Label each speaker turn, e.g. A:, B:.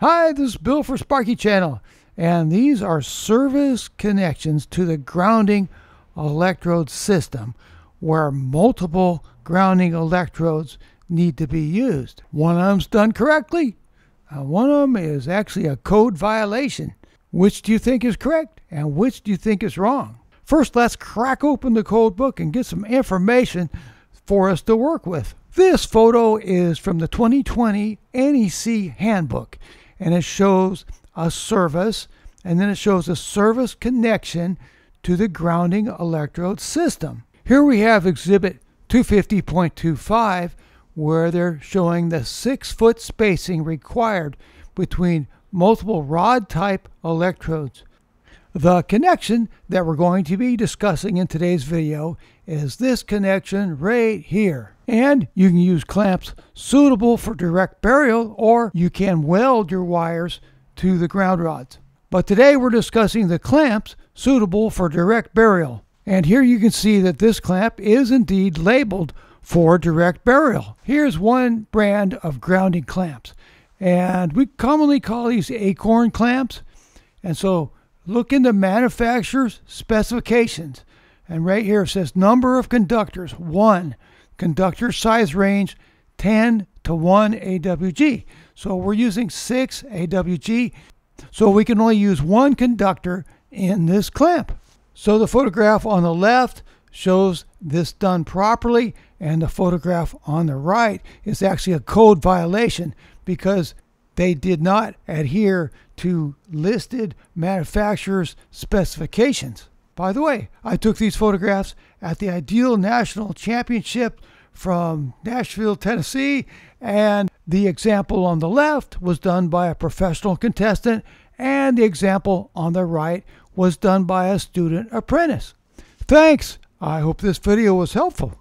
A: Hi, this is Bill for Sparky Channel, and these are service connections to the grounding electrode system where multiple grounding electrodes need to be used. One of them's done correctly, and one of them is actually a code violation. Which do you think is correct, and which do you think is wrong? First, let's crack open the code book and get some information for us to work with. This photo is from the 2020 NEC handbook and it shows a service, and then it shows a service connection to the grounding electrode system. Here we have exhibit 250.25 where they're showing the six foot spacing required between multiple rod type electrodes. The connection that we're going to be discussing in today's video is this connection right here. And you can use clamps suitable for direct burial or you can weld your wires to the ground rods. But today we're discussing the clamps suitable for direct burial. And here you can see that this clamp is indeed labeled for direct burial. Here's one brand of grounding clamps. And we commonly call these acorn clamps. And so look in the manufacturer's specifications. And right here it says number of conductors, one conductor size range 10 to 1 AWG. So we're using 6 AWG, so we can only use one conductor in this clamp. So the photograph on the left shows this done properly, and the photograph on the right is actually a code violation because they did not adhere to listed manufacturer's specifications. By the way, I took these photographs at the Ideal National Championship from Nashville, Tennessee, and the example on the left was done by a professional contestant, and the example on the right was done by a student apprentice. Thanks! I hope this video was helpful.